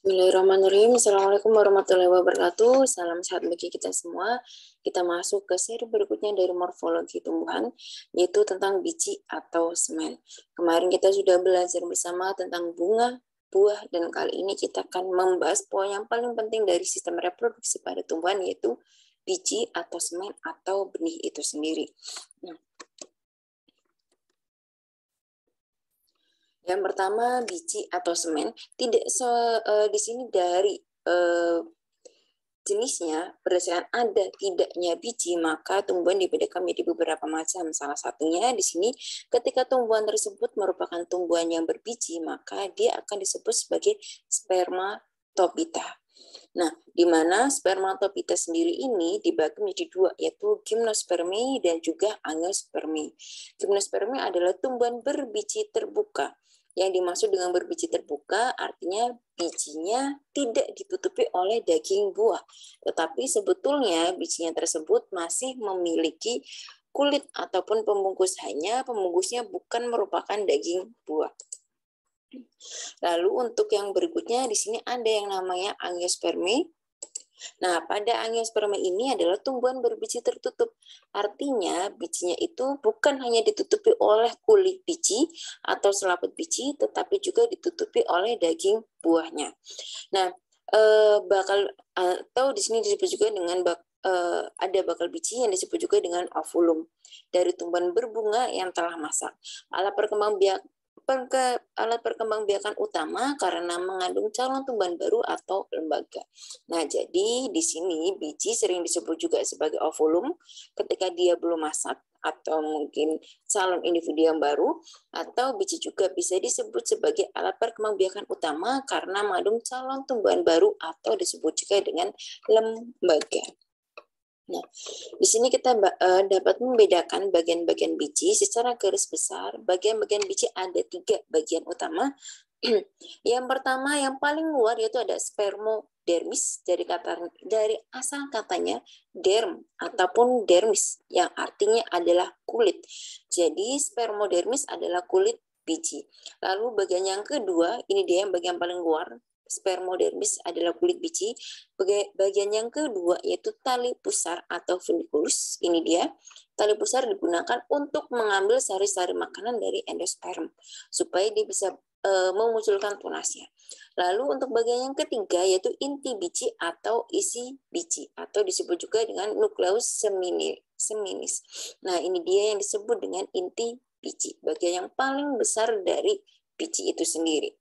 Bismillahirrahmanirrahim. Assalamualaikum warahmatullahi wabarakatuh. Salam sehat bagi kita semua. Kita masuk ke seri berikutnya dari morfologi tumbuhan, yaitu tentang biji atau semen. Kemarin kita sudah belajar bersama tentang bunga, buah, dan kali ini kita akan membahas poin yang paling penting dari sistem reproduksi pada tumbuhan, yaitu biji atau semen atau benih itu sendiri. Nah, Yang pertama biji atau semen tidak se, uh, di sini dari uh, jenisnya berdasarkan ada tidaknya biji maka tumbuhan dibedakan menjadi beberapa macam salah satunya di sini ketika tumbuhan tersebut merupakan tumbuhan yang berbiji maka dia akan disebut sebagai spermatopita nah di mana spermatopita sendiri ini dibagi menjadi dua yaitu gimnospermi dan juga angiospermi gimnospermi adalah tumbuhan berbiji terbuka yang dimaksud dengan berbiji terbuka artinya bijinya tidak ditutupi oleh daging buah, tetapi sebetulnya bijinya tersebut masih memiliki kulit ataupun pembungkus hanya pembungkusnya bukan merupakan daging buah. Lalu untuk yang berikutnya di sini ada yang namanya angiospermi Nah, pada angiosperma ini adalah tumbuhan berbiji tertutup. Artinya, bijinya itu bukan hanya ditutupi oleh kulit biji atau selaput biji, tetapi juga ditutupi oleh daging buahnya. Nah, eh, bakal atau di sini disebut juga dengan bak, eh, ada bakal biji yang disebut juga dengan ovulum dari tumbuhan berbunga yang telah masak. Alat perkembang biak perke, alat perkembangbiakan utama karena mengandung calon tumbuhan baru atau lembaga. Nah, jadi di sini biji sering disebut juga sebagai ovulum ketika dia belum masak atau mungkin calon individu yang baru atau biji juga bisa disebut sebagai alat perkembangbiakan utama karena mengandung calon tumbuhan baru atau disebut juga dengan lembaga. Nah, di sini kita uh, dapat membedakan bagian-bagian biji secara garis besar. Bagian-bagian biji ada tiga bagian utama. yang pertama, yang paling luar yaitu ada spermodermis dari kata dari asal katanya derm ataupun dermis yang artinya adalah kulit. Jadi spermodermis adalah kulit biji. Lalu bagian yang kedua, ini dia yang bagian paling luar, spermodermis adalah kulit biji. Bagian yang kedua yaitu tali pusar atau funiculus. Ini dia. Tali pusar digunakan untuk mengambil sari-sari makanan dari endosperm supaya dia bisa e, memunculkan tunasnya. Lalu untuk bagian yang ketiga yaitu inti biji atau isi biji atau disebut juga dengan nukleus seminis. Nah, ini dia yang disebut dengan inti biji, bagian yang paling besar dari biji itu sendiri.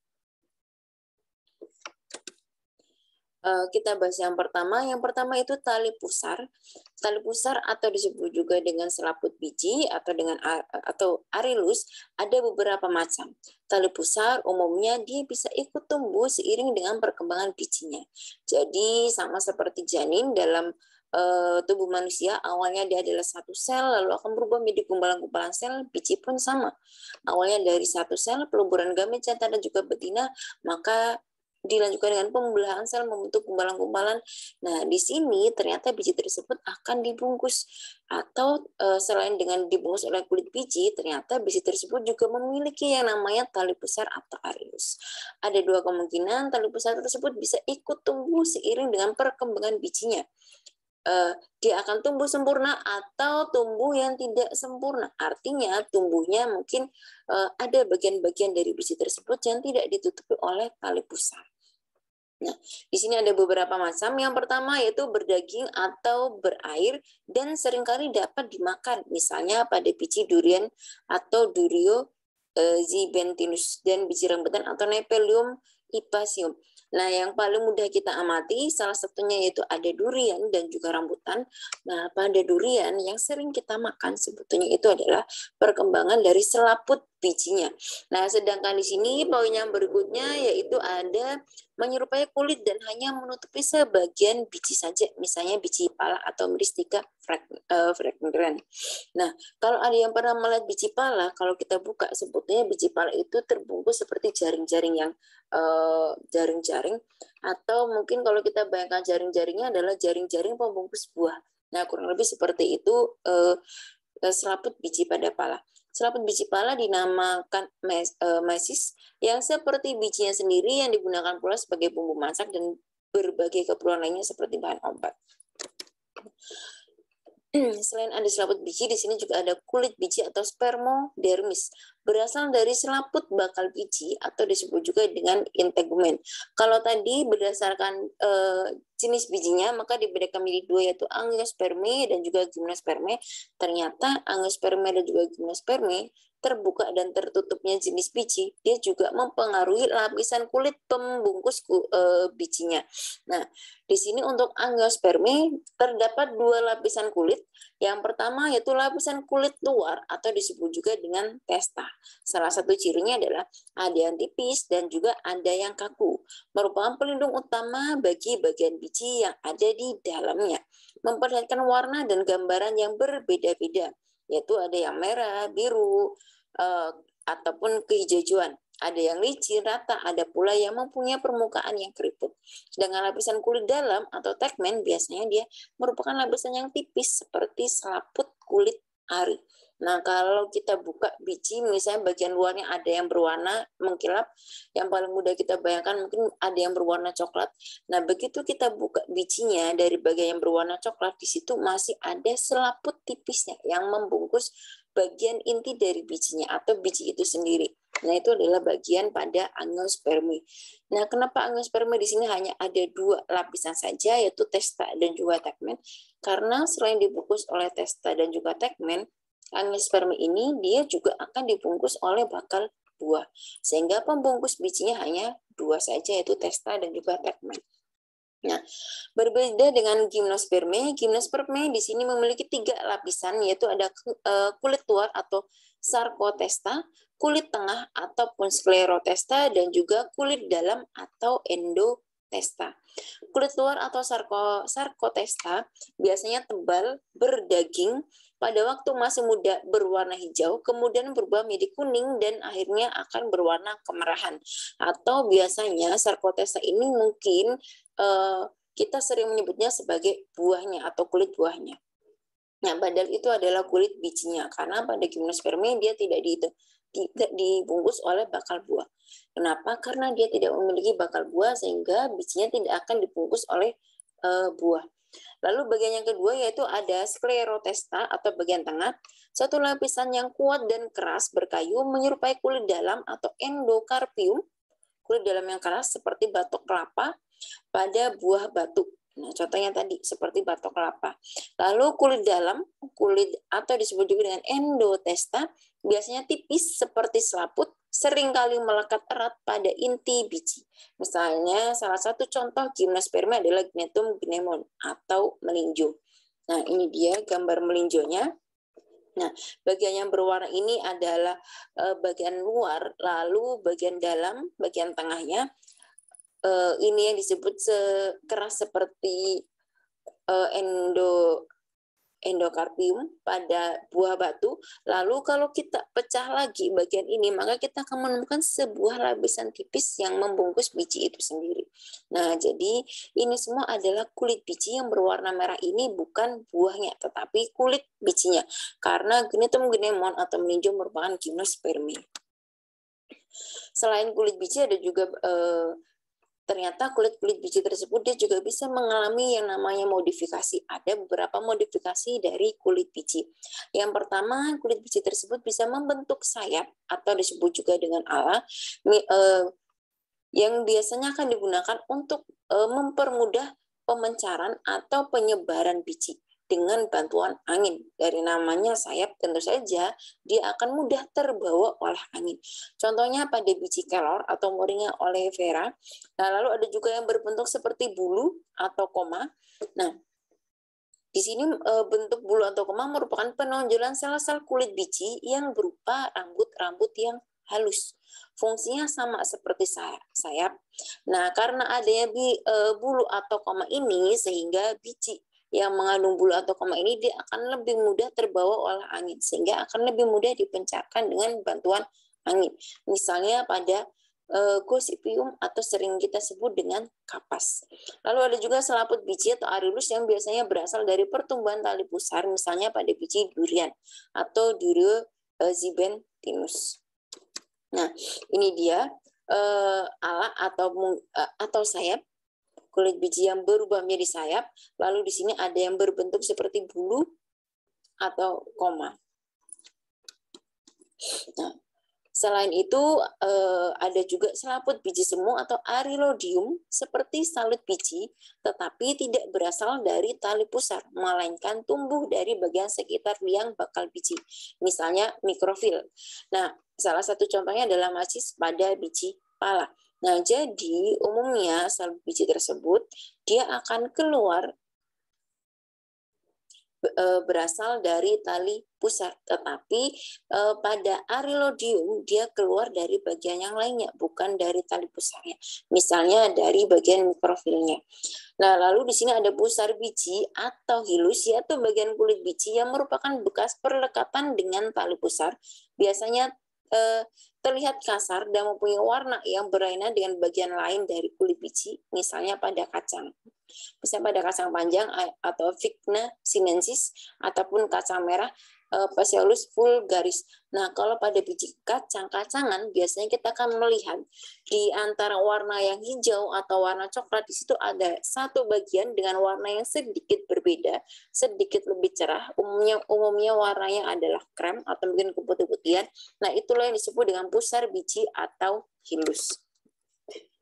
Eh, kita bahas yang pertama. Yang pertama itu tali pusar. Tali pusar atau disebut juga dengan selaput biji atau dengan atau arilus ada beberapa macam. Tali pusar umumnya dia bisa ikut tumbuh seiring dengan perkembangan bijinya. Jadi sama seperti janin dalam eh, tubuh manusia awalnya dia adalah satu sel lalu akan berubah menjadi kumpulan-kumpulan sel biji pun sama awalnya dari satu sel peluburan gamet jantan dan juga betina maka dilanjutkan dengan pembelahan sel membentuk gumpalan-gumpalan. Nah, di sini ternyata biji tersebut akan dibungkus atau e, selain dengan dibungkus oleh kulit biji, ternyata biji tersebut juga memiliki yang namanya tali besar atau arius. Ada dua kemungkinan tali besar tersebut bisa ikut tumbuh seiring dengan perkembangan bijinya uh, dia akan tumbuh sempurna atau tumbuh yang tidak sempurna. Artinya tumbuhnya mungkin uh, ada bagian-bagian dari biji tersebut yang tidak ditutupi oleh tali pusar. Nah, di sini ada beberapa macam. Yang pertama yaitu berdaging atau berair dan seringkali dapat dimakan, misalnya pada biji durian atau durio eh, zibentinus dan biji rambutan atau nepelium ipasium. Nah, yang paling mudah kita amati salah satunya yaitu ada durian dan juga rambutan. Nah, pada durian yang sering kita makan sebetulnya itu adalah perkembangan dari selaput bijinya. Nah, sedangkan di sini poin yang berikutnya yaitu ada menyerupai kulit dan hanya menutupi sebagian biji saja, misalnya biji pala atau meristika eh, fragrant. Nah, kalau ada yang pernah melihat biji pala, kalau kita buka sebutnya biji pala itu terbungkus seperti jaring-jaring yang eh, jaring-jaring uh, atau mungkin kalau kita bayangkan jaring-jaringnya adalah jaring-jaring pembungkus buah. Nah, kurang lebih seperti itu uh, eh, selaput biji pada pala. Selaput biji pala dinamakan e, mesis yang seperti bijinya sendiri yang digunakan pula sebagai bumbu masak dan berbagai keperluan lainnya seperti bahan obat. Selain ada selaput biji, di sini juga ada kulit biji atau spermodermis berasal dari selaput bakal biji atau disebut juga dengan integumen. Kalau tadi berdasarkan e, jenis bijinya, maka dibedakan menjadi dua yaitu angiosperme dan juga gimnosperme. Ternyata angiosperme dan juga gimnosperme terbuka dan tertutupnya jenis biji, dia juga mempengaruhi lapisan kulit pembungkus eh, bijinya. Nah, di sini untuk angiospermi terdapat dua lapisan kulit. Yang pertama yaitu lapisan kulit luar atau disebut juga dengan testa. Salah satu cirinya adalah ada yang tipis dan juga ada yang kaku. Merupakan pelindung utama bagi bagian biji yang ada di dalamnya. Memperlihatkan warna dan gambaran yang berbeda-beda yaitu ada yang merah, biru, eh, ataupun kehijauan. Ada yang licin, rata, ada pula yang mempunyai permukaan yang keriput. Sedangkan lapisan kulit dalam atau tegmen biasanya dia merupakan lapisan yang tipis seperti selaput kulit ari. Nah, kalau kita buka biji, misalnya bagian luarnya ada yang berwarna mengkilap, yang paling mudah kita bayangkan mungkin ada yang berwarna coklat. Nah, begitu kita buka bijinya dari bagian yang berwarna coklat, di situ masih ada selaput tipisnya yang membungkus bagian inti dari bijinya atau biji itu sendiri. Nah, itu adalah bagian pada angiospermi. Nah, kenapa angiospermi di sini hanya ada dua lapisan saja, yaitu testa dan juga tegmen? Karena selain dibungkus oleh testa dan juga tegmen, angiospermi ini dia juga akan dibungkus oleh bakal buah, sehingga pembungkus bijinya hanya dua saja, yaitu testa dan juga tegmen. Nah, berbeda dengan gimnosperme, gimnosperme di sini memiliki tiga lapisan, yaitu ada e, kulit luar atau sarkotesta, kulit tengah ataupun sklerotesta, dan juga kulit dalam atau endotesta. Kulit luar atau sarko, sarkotesta biasanya tebal, berdaging, pada waktu masih muda berwarna hijau, kemudian berubah menjadi kuning dan akhirnya akan berwarna kemerahan. Atau biasanya sarkotesa ini mungkin uh, kita sering menyebutnya sebagai buahnya atau kulit buahnya. Nah, badal itu adalah kulit bijinya karena pada gimnospermae dia tidak di tidak dibungkus oleh bakal buah. Kenapa? Karena dia tidak memiliki bakal buah sehingga bijinya tidak akan dibungkus oleh e, buah. Lalu bagian yang kedua yaitu ada sklerotesta atau bagian tengah, satu lapisan yang kuat dan keras berkayu menyerupai kulit dalam atau endokarpium, kulit dalam yang keras seperti batok kelapa pada buah batu. Nah, contohnya tadi seperti batok kelapa. Lalu kulit dalam, kulit atau disebut juga dengan endotesta, biasanya tipis seperti selaput seringkali melekat erat pada inti biji. Misalnya, salah satu contoh gimnosperma adalah gnetum gnemon atau melinjo. Nah, ini dia gambar melinjonya. Nah, bagian yang berwarna ini adalah eh, bagian luar, lalu bagian dalam, bagian tengahnya. Eh, ini yang disebut sekeras seperti eh, endo endokarpium pada buah batu. Lalu kalau kita pecah lagi bagian ini, maka kita akan menemukan sebuah lapisan tipis yang membungkus biji itu sendiri. Nah, jadi ini semua adalah kulit biji yang berwarna merah ini bukan buahnya, tetapi kulit bijinya. Karena genetum genemon atau meninjau merupakan gymnospermia. Selain kulit biji ada juga eh, ternyata kulit-kulit biji tersebut dia juga bisa mengalami yang namanya modifikasi. Ada beberapa modifikasi dari kulit biji. Yang pertama, kulit biji tersebut bisa membentuk sayap atau disebut juga dengan ala eh, yang biasanya akan digunakan untuk eh, mempermudah pemencaran atau penyebaran biji dengan bantuan angin. Dari namanya sayap tentu saja dia akan mudah terbawa oleh angin. Contohnya pada biji kelor atau moringa vera Nah, lalu ada juga yang berbentuk seperti bulu atau koma. Nah, di sini eh, bentuk bulu atau koma merupakan penonjolan sel-sel kulit biji yang berupa rambut-rambut yang halus. Fungsinya sama seperti sayap. Nah, karena adanya eh, bulu atau koma ini sehingga biji yang mengandung bulu atau koma ini dia akan lebih mudah terbawa oleh angin sehingga akan lebih mudah dipencarkan dengan bantuan angin. Misalnya pada e, gosipium atau sering kita sebut dengan kapas. Lalu ada juga selaput biji atau arilus yang biasanya berasal dari pertumbuhan tali pusar misalnya pada biji durian atau durio e, eh, zibentinus. Nah, ini dia uh, ala atau atau sayap kulit biji yang berubah menjadi sayap, lalu di sini ada yang berbentuk seperti bulu atau koma. Nah, selain itu eh, ada juga selaput biji semu atau arilodium seperti salut biji, tetapi tidak berasal dari tali pusar, melainkan tumbuh dari bagian sekitar liang bakal biji, misalnya mikrofil. Nah, salah satu contohnya adalah masih pada biji pala. Nah, jadi umumnya sel biji tersebut dia akan keluar e, berasal dari tali pusat, tetapi e, pada arilodium dia keluar dari bagian yang lainnya, bukan dari tali pusarnya. Misalnya dari bagian profilnya Nah, lalu di sini ada pusar biji atau hilus atau bagian kulit biji yang merupakan bekas perlekatan dengan tali pusar, biasanya eh, terlihat kasar dan mempunyai warna yang berlainan dengan bagian lain dari kulit biji, misalnya pada kacang. Misalnya pada kacang panjang atau Vigna sinensis ataupun kacang merah Eh, full garis. Nah, kalau pada biji kacang-kacangan biasanya kita akan melihat di antara warna yang hijau atau warna coklat di situ ada satu bagian dengan warna yang sedikit berbeda, sedikit lebih cerah. Umumnya umumnya warnanya adalah krem atau mungkin keputih-putihan. Nah, itulah yang disebut dengan pusar biji atau hilus.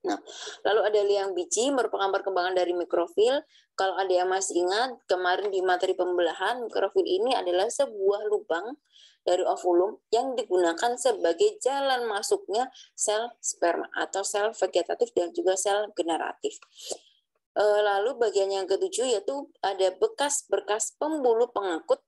Nah, lalu ada liang biji merupakan perkembangan dari mikrofil. Kalau ada yang masih ingat, kemarin di materi pembelahan, mikrofil ini adalah sebuah lubang dari ovulum yang digunakan sebagai jalan masuknya sel sperma atau sel vegetatif dan juga sel generatif. Eh, lalu bagian yang ketujuh yaitu ada bekas bekas pembuluh pengangkut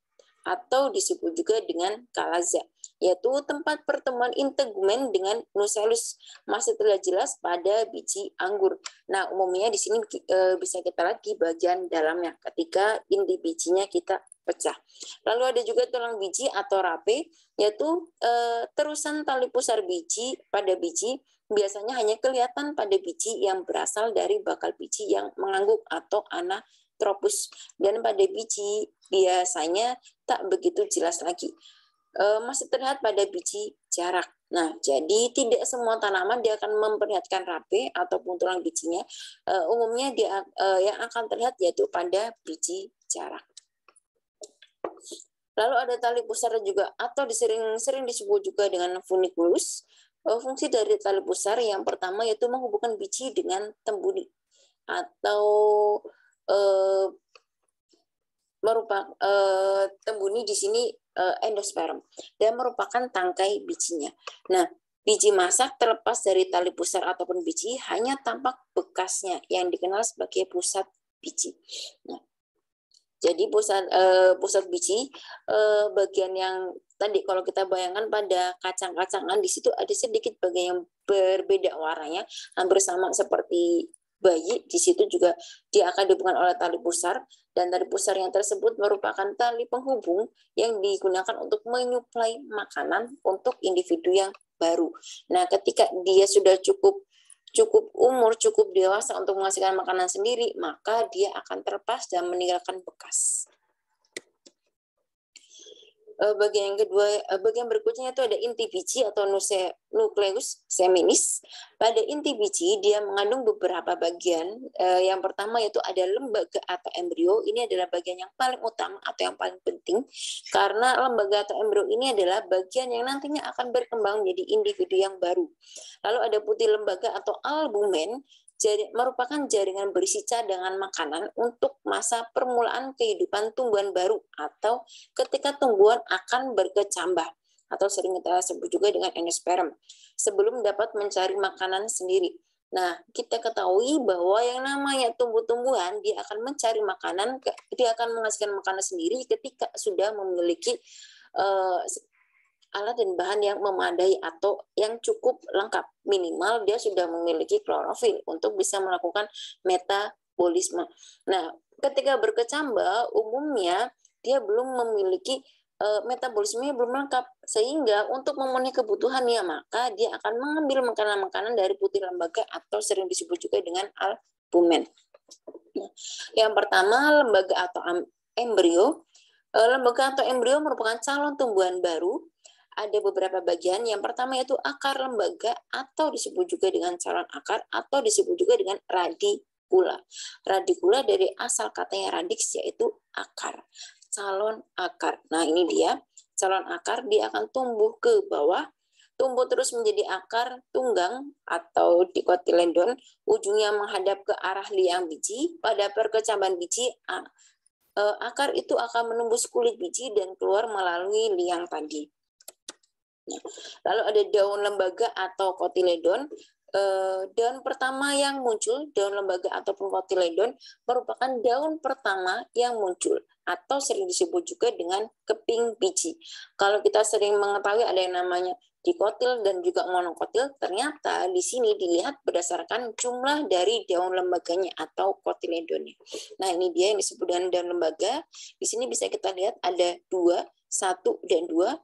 atau disebut juga dengan Kalaza, yaitu tempat pertemuan integumen dengan nucellus. Masih terlihat jelas pada biji anggur. Nah, umumnya di sini e, bisa kita lihat di bagian dalamnya ketika inti bijinya kita pecah. Lalu ada juga tulang biji atau rape, yaitu e, terusan tali pusar biji pada biji biasanya hanya kelihatan pada biji yang berasal dari bakal biji yang mengangguk atau anak tropus dan pada biji biasanya tak begitu jelas lagi. E, masih terlihat pada biji jarak. Nah, jadi tidak semua tanaman dia akan memperlihatkan rabe ataupun tulang bijinya. E, umumnya dia e, yang akan terlihat yaitu pada biji jarak. Lalu ada tali pusar juga atau sering-sering disebut juga dengan funiculus. E, fungsi dari tali pusar yang pertama yaitu menghubungkan biji dengan tembuni atau Eh, merupakan uh, eh, tembuni di sini uh, endosperm dan merupakan tangkai bijinya. Nah, biji masak terlepas dari tali pusar ataupun biji hanya tampak bekasnya yang dikenal sebagai pusat biji. Nah, jadi pusat uh, pusat biji uh, bagian yang tadi kalau kita bayangkan pada kacang-kacangan di situ ada sedikit bagian yang berbeda warnanya hampir sama seperti bayi di situ juga dia akan dihubungkan oleh tali pusar dan tali pusar yang tersebut merupakan tali penghubung yang digunakan untuk menyuplai makanan untuk individu yang baru. Nah, ketika dia sudah cukup cukup umur, cukup dewasa untuk menghasilkan makanan sendiri, maka dia akan terlepas dan meninggalkan bekas. Eh, bagian yang kedua eh, bagian berikutnya itu ada inti biji atau nuse, nukleus seminis pada inti biji dia mengandung beberapa bagian eh, yang pertama yaitu ada lembaga atau embrio ini adalah bagian yang paling utama atau yang paling penting karena lembaga atau embrio ini adalah bagian yang nantinya akan berkembang menjadi individu yang baru lalu ada putih lembaga atau albumen jari, merupakan jaringan berisi cadangan makanan untuk masa permulaan kehidupan tumbuhan baru atau ketika tumbuhan akan berkecambah atau sering kita sebut juga dengan endosperm sebelum dapat mencari makanan sendiri. Nah, kita ketahui bahwa yang namanya tumbuh-tumbuhan dia akan mencari makanan, dia akan menghasilkan makanan sendiri ketika sudah memiliki eh, alat dan bahan yang memadai atau yang cukup lengkap. Minimal dia sudah memiliki klorofil untuk bisa melakukan metabolisme. Nah, ketika berkecambah umumnya dia belum memiliki e, eh, metabolismenya belum lengkap sehingga untuk memenuhi kebutuhannya maka dia akan mengambil makanan-makanan dari putih lembaga atau sering disebut juga dengan albumen. Nah, yang pertama lembaga atau embrio. Eh, lembaga atau embrio merupakan calon tumbuhan baru ada beberapa bagian. Yang pertama yaitu akar lembaga atau disebut juga dengan calon akar atau disebut juga dengan radikula. Radikula dari asal katanya radix yaitu akar, calon akar. Nah ini dia calon akar dia akan tumbuh ke bawah tumbuh terus menjadi akar tunggang atau dikotilendon, ujungnya menghadap ke arah liang biji. Pada perkecaman biji, e, akar itu akan menembus kulit biji dan keluar melalui liang tadi. Lalu ada daun lembaga atau kotiledon. Eh, daun pertama yang muncul, daun lembaga ataupun kotiledon, merupakan daun pertama yang muncul atau sering disebut juga dengan keping biji. Kalau kita sering mengetahui ada yang namanya dikotil dan juga monokotil, ternyata di sini dilihat berdasarkan jumlah dari daun lembaganya atau kotiledonnya. Nah, ini dia yang disebut dengan daun lembaga. Di sini bisa kita lihat ada dua, satu dan dua.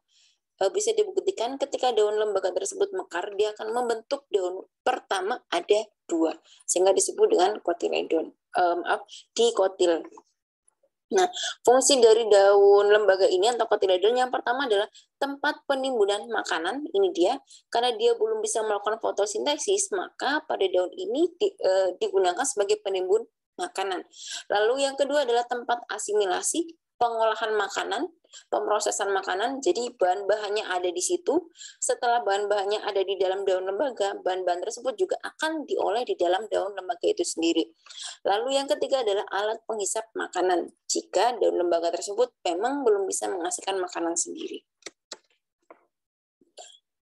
Eh, bisa dibuktikan ketika daun lembaga tersebut mekar, dia akan membentuk daun pertama ada dua, sehingga disebut dengan kotiledon. Um, eh, maaf, dikotil. Nah, fungsi dari daun lembaga ini atau kotiledon yang pertama adalah tempat penimbunan makanan, ini dia. Karena dia belum bisa melakukan fotosintesis, maka pada daun ini di, uh, digunakan sebagai penimbun makanan. Lalu yang kedua adalah tempat asimilasi pengolahan makanan, pemrosesan makanan. Jadi bahan-bahannya ada di situ. Setelah bahan-bahannya ada di dalam daun lembaga, bahan-bahan tersebut juga akan diolah di dalam daun lembaga itu sendiri. Lalu yang ketiga adalah alat penghisap makanan. Jika daun lembaga tersebut memang belum bisa menghasilkan makanan sendiri.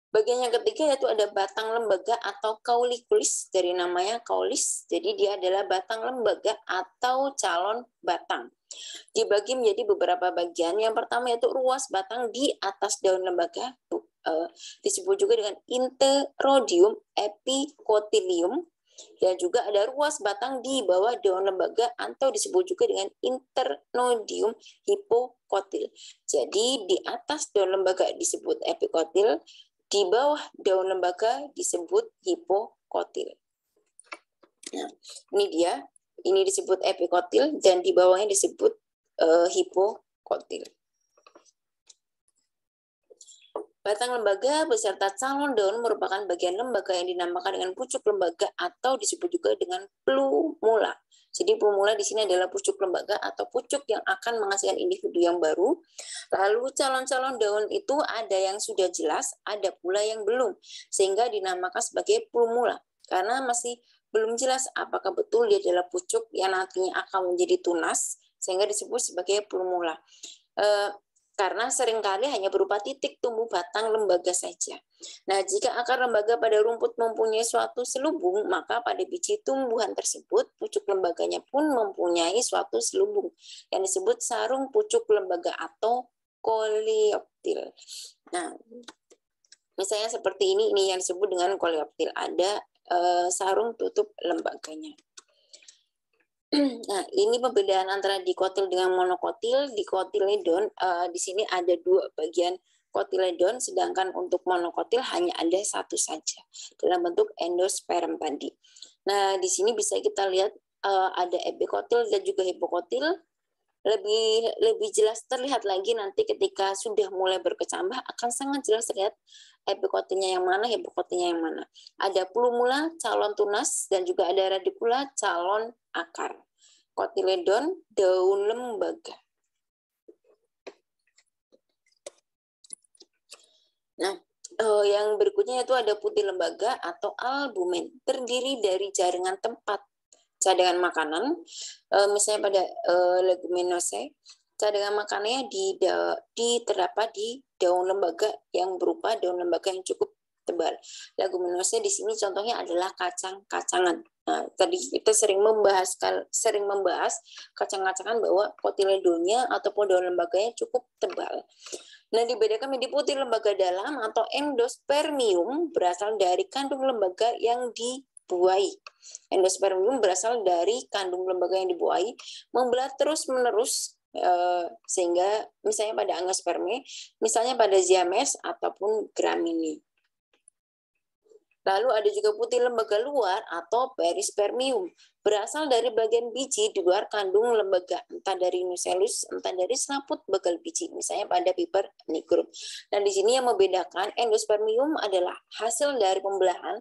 Bagian yang ketiga yaitu ada batang lembaga atau kaulikulis dari namanya kaulis. Jadi dia adalah batang lembaga atau calon batang. Dibagi menjadi beberapa bagian. Yang pertama yaitu ruas batang di atas daun lembaga eh, disebut juga dengan interodium epikotilium. dan juga ada ruas batang di bawah daun lembaga atau disebut juga dengan internodium hipokotil. Jadi di atas daun lembaga disebut epikotil, di bawah daun lembaga disebut hipokotil. Nah, ini dia, ini disebut epikotil dan di bawahnya disebut uh, hipokotil. Batang lembaga beserta calon daun merupakan bagian lembaga yang dinamakan dengan pucuk lembaga atau disebut juga dengan plumula. Jadi pemula di sini adalah pucuk lembaga atau pucuk yang akan menghasilkan individu yang baru. Lalu calon-calon daun itu ada yang sudah jelas, ada pula yang belum, sehingga dinamakan sebagai pemula karena masih belum jelas apakah betul dia adalah pucuk yang nantinya akan menjadi tunas sehingga disebut sebagai pemula. Eh, karena seringkali hanya berupa titik tumbuh batang lembaga saja. Nah, jika akar lembaga pada rumput mempunyai suatu selubung, maka pada biji tumbuhan tersebut pucuk lembaganya pun mempunyai suatu selubung yang disebut sarung pucuk lembaga atau koleoptil. Nah, misalnya seperti ini, ini yang disebut dengan koleoptil. Ada eh, sarung tutup lembaganya. Nah, ini perbedaan antara dikotil dengan monokotil. Dikotiledon uh, eh, di sini ada dua bagian kotiledon, sedangkan untuk monokotil hanya ada satu saja dalam bentuk endosperm tadi. Nah, di sini bisa kita lihat uh, ada epikotil dan juga hipokotil. Lebih lebih jelas terlihat lagi nanti ketika sudah mulai berkecambah akan sangat jelas terlihat epikotinya yang mana, hipokotinya yang mana. Ada plumula, calon tunas, dan juga ada radikula, calon akar. Kotiledon, daun lembaga. Nah, Uh, yang berikutnya itu ada putih lembaga atau albumen, terdiri dari jaringan tempat cadangan makanan, uh, misalnya pada uh, leguminose, cadangan makanannya di di terdapat di daun lembaga yang berupa daun lembaga yang cukup tebal. Leguminosnya di sini contohnya adalah kacang-kacangan. Nah, tadi kita sering membahas sering membahas kacang-kacangan bahwa kotiledonnya ataupun daun lembaganya cukup tebal. Nah, dibedakan menjadi putih lembaga dalam atau endospermium berasal dari kandung lembaga yang dibuahi. Endospermium berasal dari kandung lembaga yang dibuahi, membelah terus-menerus Eh, sehingga misalnya pada angiospermi, misalnya pada Siames ataupun Gramini. Lalu ada juga putih lembaga luar atau perispermium, berasal dari bagian biji di luar kandung lembaga, entah dari nucellus, entah dari selaput bekal biji, misalnya pada piper nigrum. Dan nah, di sini yang membedakan endospermium adalah hasil dari pembelahan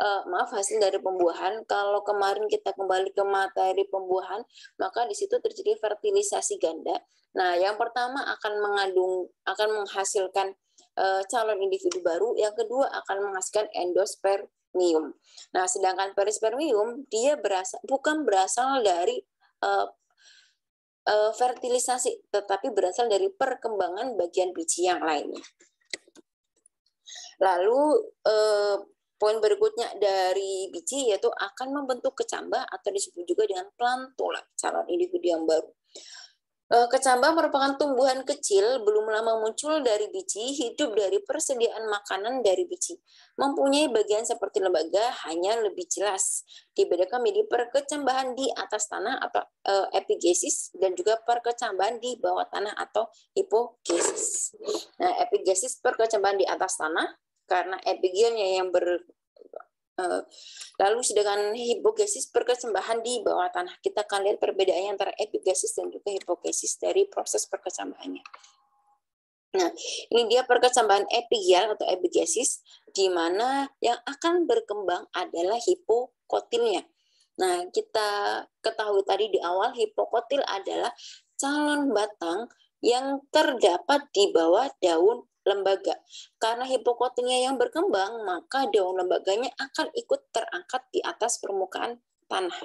uh, maaf hasil dari pembuahan. Kalau kemarin kita kembali ke materi pembuahan, maka di situ terjadi fertilisasi ganda. Nah, yang pertama akan mengandung akan menghasilkan uh, calon individu baru, yang kedua akan menghasilkan endospermium. Nah, sedangkan perispermium dia berasal bukan berasal dari uh, fertilisasi, tetapi berasal dari perkembangan bagian biji yang lainnya. Lalu Poin berikutnya dari biji yaitu akan membentuk kecambah atau disebut juga dengan plantula calon individu yang baru. E, kecambah merupakan tumbuhan kecil, belum lama muncul dari biji, hidup dari persediaan makanan dari biji. Mempunyai bagian seperti lembaga, hanya lebih jelas. Dibedakan menjadi perkecambahan di atas tanah atau e, epigesis dan juga perkecambahan di bawah tanah atau hipogesis. Nah, epigesis perkecambahan di atas tanah, karena epigennya yang ber eh, Lalu sedangkan hipogesis perkesembahan di bawah tanah kita akan lihat perbedaannya antara epigesis dan juga hipogesis dari proses perkesembahannya. Nah, ini dia perkesembahan epigial atau epigesis di mana yang akan berkembang adalah hipokotilnya. Nah, kita ketahui tadi di awal hipokotil adalah calon batang yang terdapat di bawah daun lembaga. Karena hipokotinya yang berkembang, maka daun lembaganya akan ikut terangkat di atas permukaan tanah.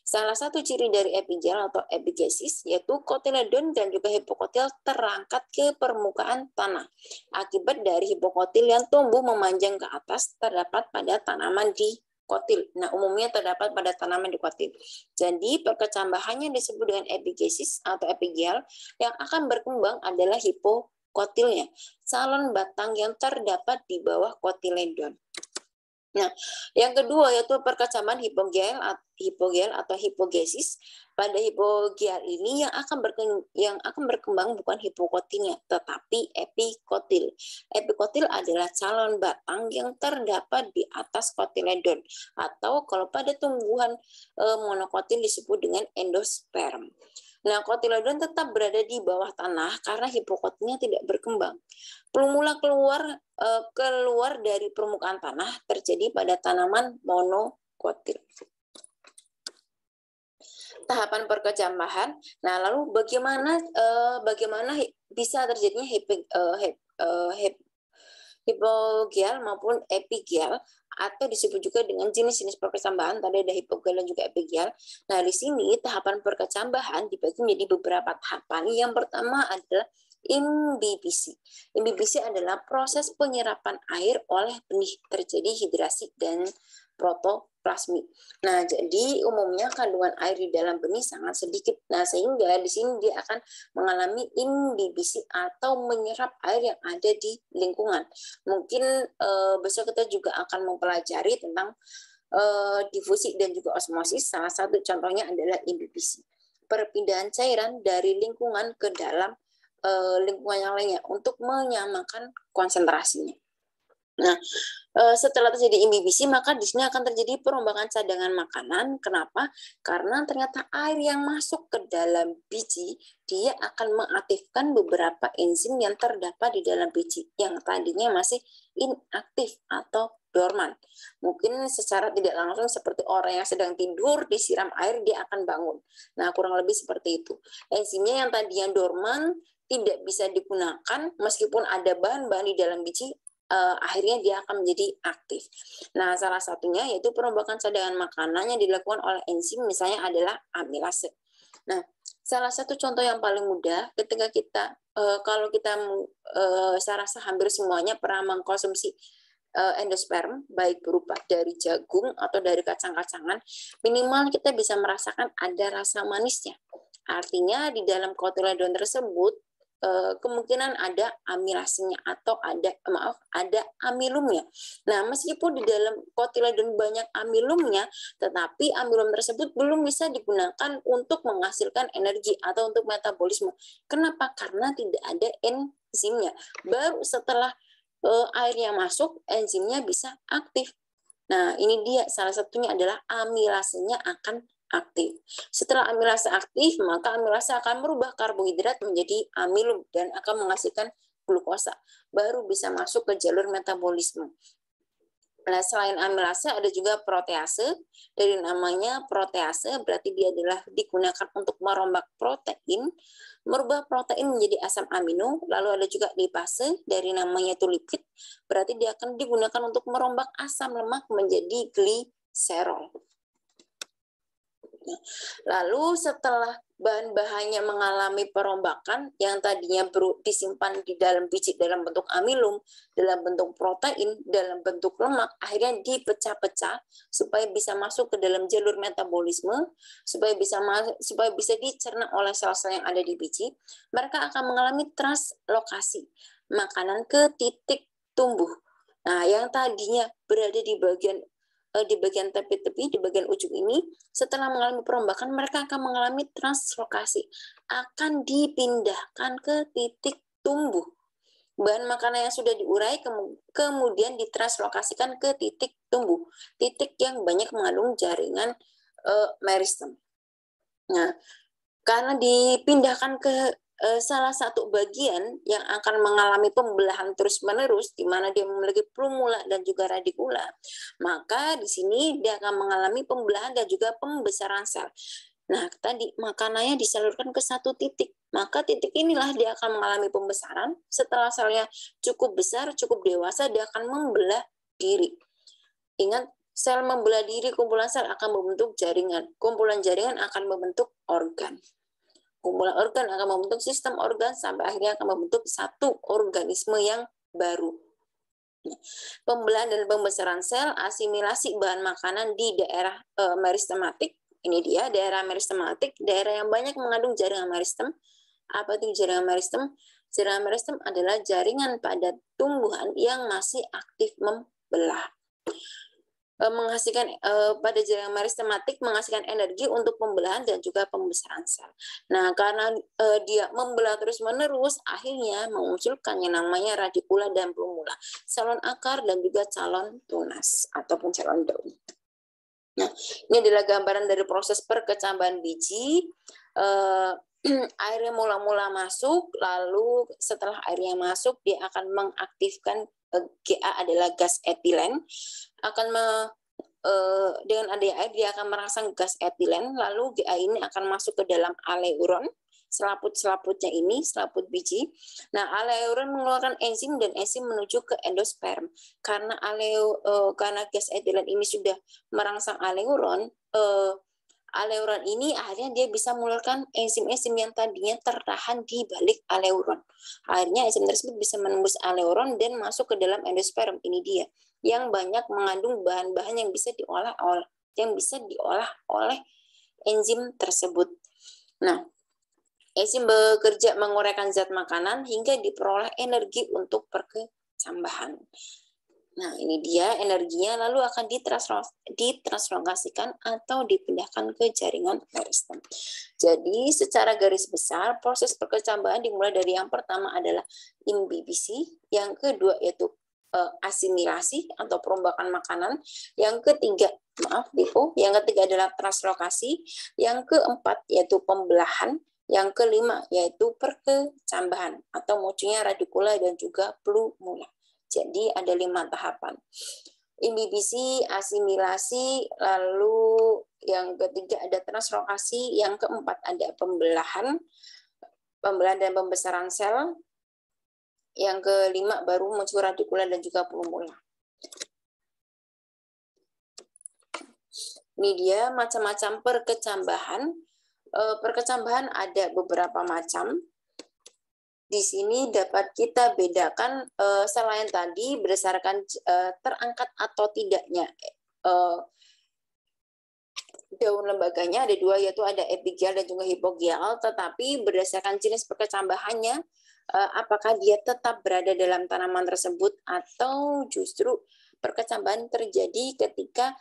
Salah satu ciri dari epigel atau epigesis yaitu kotiledon dan juga hipokotil terangkat ke permukaan tanah. Akibat dari hipokotil yang tumbuh memanjang ke atas terdapat pada tanaman di kotil. Nah, umumnya terdapat pada tanaman di kotil. Jadi, perkecambahannya disebut dengan epigesis atau epigel yang akan berkembang adalah hipo kotilnya, salon batang yang terdapat di bawah kotiledon. Nah, yang kedua yaitu perkacaman hipogel atau hipogesis. Pada hipogel ini yang akan berkembang, yang akan berkembang bukan hipokotilnya, tetapi epikotil. Epikotil adalah calon batang yang terdapat di atas kotiledon atau kalau pada tumbuhan eh, monokotil disebut dengan endosperm. Nah, kotiledon tetap berada di bawah tanah karena hipokotnya tidak berkembang. Pemula keluar eh, keluar dari permukaan tanah terjadi pada tanaman monokotil tahapan perkecambahan. Nah, lalu bagaimana uh, bagaimana bisa terjadinya eh, hip, uh, hip, uh, hip, hipogial maupun epigial atau disebut juga dengan jenis-jenis perkecambahan tadi ada hipogial dan juga epigial. Nah, di sini tahapan perkecambahan dibagi menjadi beberapa tahapan. Yang pertama adalah imbibisi. Imbibisi adalah proses penyerapan air oleh benih terjadi hidrasi dan protoplasmi. Nah, jadi umumnya kandungan air di dalam benih sangat sedikit. Nah, sehingga di sini dia akan mengalami imbibisi atau menyerap air yang ada di lingkungan. Mungkin e, besok kita juga akan mempelajari tentang e, difusi dan juga osmosis. Salah satu contohnya adalah imbibisi. Perpindahan cairan dari lingkungan ke dalam eh, lingkungan yang lainnya untuk menyamakan konsentrasinya. Nah, eh, setelah terjadi imbibisi, maka di sini akan terjadi perombakan cadangan makanan. Kenapa? Karena ternyata air yang masuk ke dalam biji, dia akan mengaktifkan beberapa enzim yang terdapat di dalam biji, yang tadinya masih inaktif atau dorman. Mungkin secara tidak langsung seperti orang yang sedang tidur, disiram air, dia akan bangun. Nah, kurang lebih seperti itu. Enzimnya yang tadinya dorman, tidak bisa digunakan meskipun ada bahan-bahan di dalam biji uh, akhirnya dia akan menjadi aktif. Nah, salah satunya yaitu perombakan cadangan makanan yang dilakukan oleh enzim misalnya adalah amilase. Nah, salah satu contoh yang paling mudah ketika kita uh, kalau kita uh, saya rasa hampir semuanya pernah mengkonsumsi endosperm baik berupa dari jagung atau dari kacang-kacangan minimal kita bisa merasakan ada rasa manisnya artinya di dalam kotoran tersebut Eh, kemungkinan ada amilasinya atau ada maaf ada amilumnya. Nah, meskipun di dalam kotiledon banyak amilumnya, tetapi amilum tersebut belum bisa digunakan untuk menghasilkan energi atau untuk metabolisme. Kenapa? Karena tidak ada enzimnya. Baru setelah eh, air yang masuk, enzimnya bisa aktif. Nah, ini dia salah satunya adalah amilasinya akan aktif. Setelah amilase aktif, maka amilase akan merubah karbohidrat menjadi amilum dan akan menghasilkan glukosa. Baru bisa masuk ke jalur metabolisme. Nah, selain amilase ada juga protease. Dari namanya protease berarti dia adalah digunakan untuk merombak protein, merubah protein menjadi asam amino. Lalu ada juga lipase dari namanya itu lipid, berarti dia akan digunakan untuk merombak asam lemak menjadi gliserol. Lalu setelah bahan-bahannya mengalami perombakan yang tadinya disimpan di dalam biji dalam bentuk amilum, dalam bentuk protein, dalam bentuk lemak, akhirnya dipecah-pecah supaya bisa masuk ke dalam jalur metabolisme, supaya bisa supaya bisa dicerna oleh sel-sel yang ada di biji, mereka akan mengalami translokasi makanan ke titik tumbuh. Nah, yang tadinya berada di bagian Eh, di bagian tepi-tepi, di bagian ujung ini, setelah mengalami perombakan, mereka akan mengalami translokasi, akan dipindahkan ke titik tumbuh. Bahan makanan yang sudah diurai kemudian ditranslokasikan ke titik tumbuh, titik yang banyak mengandung jaringan e, meristem. Nah, karena dipindahkan ke Eh, salah satu bagian yang akan mengalami pembelahan terus-menerus di mana dia memiliki plumula dan juga radikula, maka di sini dia akan mengalami pembelahan dan juga pembesaran sel. Nah, tadi makanannya disalurkan ke satu titik. Maka titik inilah dia akan mengalami pembesaran. Setelah selnya cukup besar, cukup dewasa, dia akan membelah diri. Ingat, sel membelah diri, kumpulan sel akan membentuk jaringan. Kumpulan jaringan akan membentuk organ. Kumpulan organ akan membentuk sistem organ sampai akhirnya akan membentuk satu organisme yang baru. Nah, pembelahan dan pembesaran sel asimilasi bahan makanan di daerah e, meristematik. Ini dia daerah meristematik, daerah yang banyak mengandung jaringan meristem. Apa itu jaringan meristem? Jaringan meristem adalah jaringan pada tumbuhan yang masih aktif membelah. Eh, menghasilkan eh, pada jaringan meristematik menghasilkan energi untuk pembelahan dan juga pembesaran sel. Nah, karena eh, dia membelah terus-menerus akhirnya mengusulkan yang namanya radikula dan plumula, calon akar dan juga calon tunas ataupun calon daun. Nah, ini adalah gambaran dari proses perkecambahan biji. airnya mula-mula masuk, lalu setelah airnya masuk, dia akan mengaktifkan GA adalah gas etilen akan me, eh, dengan adanya air dia akan merangsang gas etilen lalu GA ini akan masuk ke dalam aleuron selaput-selaputnya ini, selaput biji. Nah, aleuron mengeluarkan enzim dan enzim menuju ke endosperm. Karena aleo, eh, karena gas etilen ini sudah merangsang aleuron, eh, aleuron ini akhirnya dia bisa mengeluarkan enzim-enzim yang tadinya tertahan di balik aleuron. Akhirnya enzim tersebut bisa menembus aleuron dan masuk ke dalam endosperm. Ini dia yang banyak mengandung bahan-bahan yang bisa diolah oleh yang bisa diolah oleh enzim tersebut. Nah, enzim bekerja menguraikan zat makanan hingga diperoleh energi untuk perkecambahan. Nah, ini dia energinya lalu akan ditransformasikan atau dipindahkan ke jaringan meristem Jadi, secara garis besar, proses perkecambahan dimulai dari yang pertama adalah imbibisi, yang kedua yaitu eh, asimilasi atau perombakan makanan, yang ketiga maaf Bipo, yang ketiga adalah translokasi, yang keempat yaitu pembelahan, yang kelima yaitu perkecambahan atau munculnya radikula dan juga plumula. Jadi ada lima tahapan. Imbibisi, asimilasi, lalu yang ketiga ada translokasi, yang keempat ada pembelahan, pembelahan dan pembesaran sel, yang kelima baru muncul radikula dan juga pulmula. Media macam-macam perkecambahan. Eh, perkecambahan ada beberapa macam di sini dapat kita bedakan uh, selain tadi berdasarkan uh, terangkat atau tidaknya. Uh, daun lembaganya ada dua yaitu ada epigial dan juga hipogial tetapi berdasarkan jenis perkecambahannya apakah dia tetap berada dalam tanaman tersebut atau justru perkecambahan terjadi ketika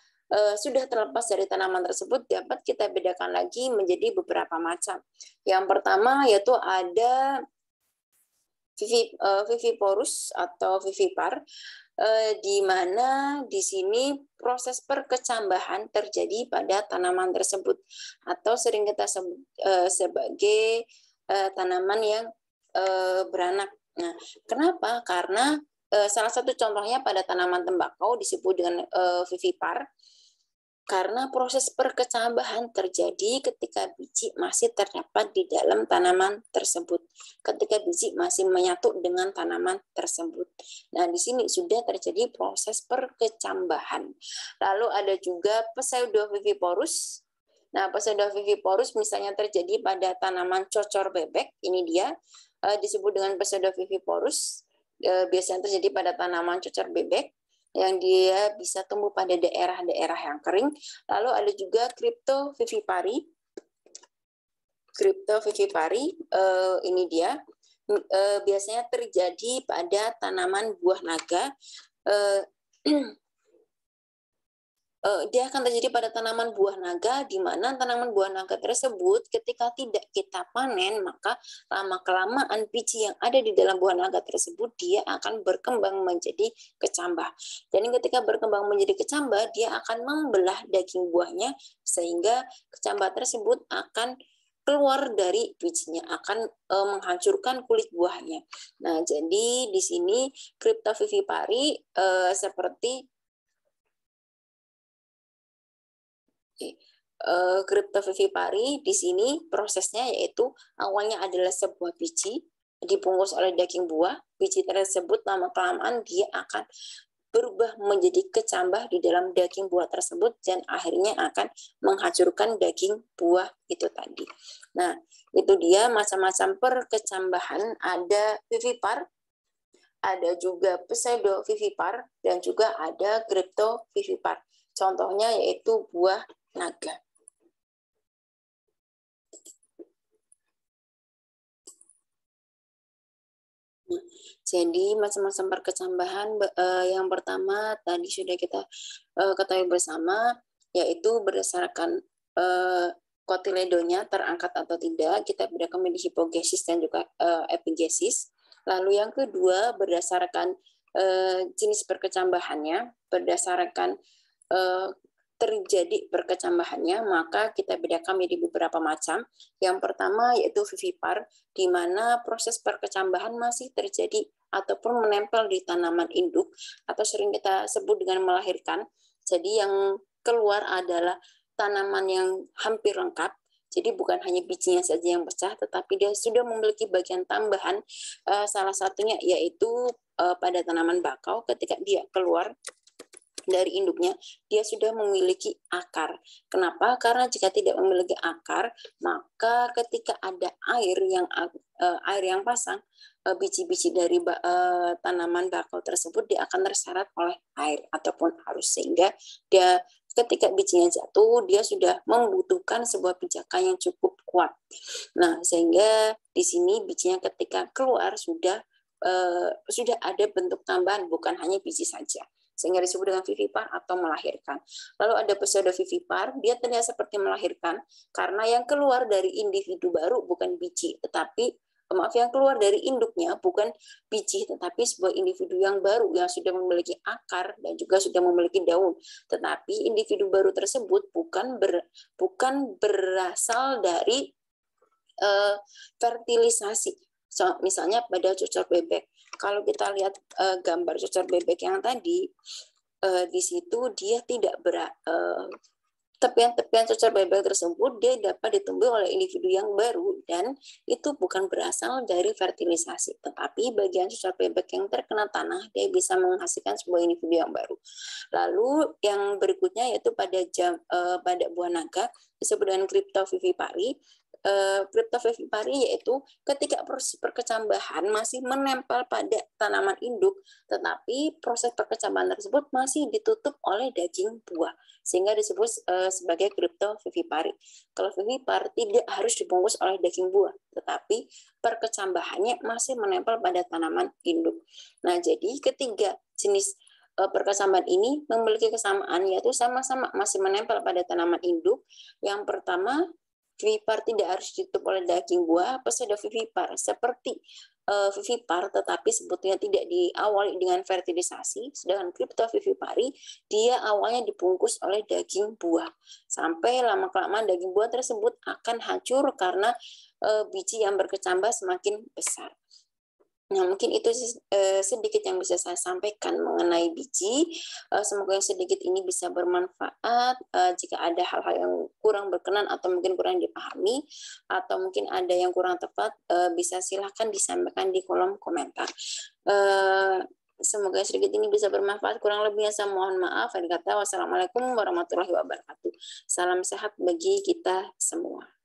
sudah terlepas dari tanaman tersebut dapat kita bedakan lagi menjadi beberapa macam. Yang pertama yaitu ada vivi, eh, viviporus atau vivipar eh, di mana di sini proses perkecambahan terjadi pada tanaman tersebut atau sering kita sebut eh, sebagai tanaman yang beranak. Nah, kenapa? Karena salah satu contohnya pada tanaman tembakau disebut dengan vivipar karena proses perkecambahan terjadi ketika biji masih terdapat di dalam tanaman tersebut, ketika biji masih menyatu dengan tanaman tersebut. Nah, di sini sudah terjadi proses perkecambahan. Lalu ada juga pseudoviviporus. Nah, pseudoviviporus misalnya terjadi pada tanaman cocor bebek, ini dia eh, disebut dengan pseudoviviporus eh, biasanya terjadi pada tanaman cocor bebek yang dia bisa tumbuh pada daerah-daerah yang kering. Lalu ada juga kripto vivipari. Kripto vivipari uh, ini dia uh, biasanya terjadi pada tanaman buah naga. Uh, uh, dia akan terjadi pada tanaman buah naga di mana tanaman buah naga tersebut ketika tidak kita panen maka lama kelamaan biji yang ada di dalam buah naga tersebut dia akan berkembang menjadi kecambah dan ketika berkembang menjadi kecambah dia akan membelah daging buahnya sehingga kecambah tersebut akan keluar dari bijinya akan e, menghancurkan kulit buahnya. Nah, jadi di sini kriptovivipari e, eh, seperti uh, eh, kripto vivipari di sini prosesnya yaitu awalnya adalah sebuah biji dibungkus oleh daging buah, biji tersebut lama-kelamaan dia akan berubah menjadi kecambah di dalam daging buah tersebut dan akhirnya akan menghancurkan daging buah itu tadi. Nah, itu dia macam-macam perkecambahan. Ada vivipar, ada juga pseudo vivipar, dan juga ada crypto vivipar. Contohnya yaitu buah naga. Jadi macam-macam perkecambahan eh, yang pertama tadi sudah kita eh, ketahui bersama yaitu berdasarkan eh, kotiledonya terangkat atau tidak kita bedakan menjadi hipogesis dan juga eh, epigesis. Lalu yang kedua berdasarkan eh, jenis perkecambahannya, berdasarkan eh, terjadi perkecambahannya, maka kita bedakan menjadi beberapa macam. Yang pertama yaitu vivipar, di mana proses perkecambahan masih terjadi ataupun menempel di tanaman induk, atau sering kita sebut dengan melahirkan. Jadi yang keluar adalah tanaman yang hampir lengkap, jadi bukan hanya bijinya saja yang pecah, tetapi dia sudah memiliki bagian tambahan, eh, salah satunya yaitu eh, pada tanaman bakau ketika dia keluar dari induknya, dia sudah memiliki akar. Kenapa? Karena jika tidak memiliki akar, maka ketika ada air yang eh, air yang pasang, eh, biji-biji dari eh, tanaman bakau tersebut dia akan terserat oleh air ataupun arus sehingga dia ketika bijinya jatuh dia sudah membutuhkan sebuah pijakan yang cukup kuat. Nah, sehingga di sini bijinya ketika keluar sudah uh, sudah ada bentuk tambahan bukan hanya biji saja sehingga disebut dengan vivipar atau melahirkan. Lalu ada vivipar, dia terlihat seperti melahirkan karena yang keluar dari individu baru bukan biji, tetapi eh, maaf yang keluar dari induknya bukan biji tetapi sebuah individu yang baru yang sudah memiliki akar dan juga sudah memiliki daun tetapi individu baru tersebut bukan ber, bukan berasal dari uh, fertilisasi so, misalnya pada cucur bebek kalau kita lihat uh, gambar cocor bebek yang tadi, uh, di situ dia tidak berat. Uh, eh, tepian-tepian cocor bebek tersebut dia dapat ditumbuh oleh individu yang baru dan itu bukan berasal dari fertilisasi tetapi bagian cocor bebek yang terkena tanah dia bisa menghasilkan sebuah individu yang baru lalu yang berikutnya yaitu pada jam uh, pada buah naga disebut dengan uh, eh, pari yaitu ketika proses perkecambahan masih menempel pada tanaman induk, tetapi proses perkecambahan tersebut masih ditutup oleh daging buah, sehingga disebut uh, sebagai vivipari. Kalau vivipar tidak harus dibungkus oleh daging buah, tetapi perkecambahannya masih menempel pada tanaman induk. Nah, jadi ketiga jenis eh, perkecambahan ini memiliki kesamaan yaitu sama-sama masih menempel pada tanaman induk. Yang pertama vivipar tidak harus ditutup oleh daging buah, vivipar seperti uh, eh, vivipar tetapi sebetulnya tidak diawali dengan fertilisasi, sedangkan vivipari dia awalnya dibungkus oleh daging buah. Sampai lama-kelamaan daging buah tersebut akan hancur karena uh, biji yang berkecambah semakin besar. Nah, mungkin itu eh, sedikit yang bisa saya sampaikan mengenai biji. Eh, semoga yang sedikit ini bisa bermanfaat. Eh, jika ada hal-hal yang kurang berkenan atau mungkin kurang dipahami, atau mungkin ada yang kurang tepat, eh, bisa silahkan disampaikan di kolom komentar. Eh, semoga sedikit ini bisa bermanfaat. Kurang lebihnya saya mohon maaf. Dan kata wassalamualaikum warahmatullahi wabarakatuh. Salam sehat bagi kita semua.